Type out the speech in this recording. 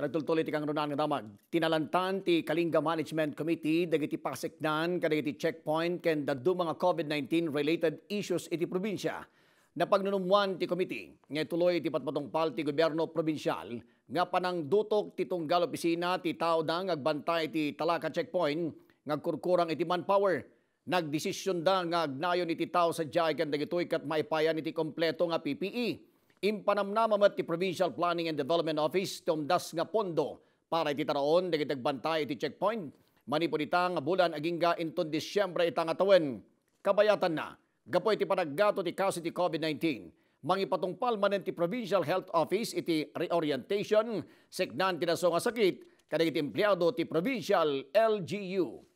Nagtultulit kang runan nga damag. Tinalantan ti Kalinga Management Committee dagiti pasiknan kadagiti checkpoint ken daddu mga COVID-19 related issues iti probinsya. Napagnunumwan ti committee nga tuloy ti patpatungpal ti gobyerno probinsyal nga panang dutok ti tunggal opisina ti tao dang agbantay ti talaka checkpoint ngagkurkurang iti manpower. Nagdesisyon da nga agnayon iti tao sa jay ken dagitoy kat maipayan iti kompleto nga PPE impanamnama met ti Provincial Planning and Development Office tumdas nga pondo para iti taraon dagitagbantay iti checkpoint manipunita nga bulan agingga inton Disyembre itang atawen kabayatan na gapoy ti panaggato ti kaso ti COVID-19 mangipatungpal manen ti Provincial Health Office iti reorientation signan ti nga sakit kadagiti empleyado ti Provincial LGU.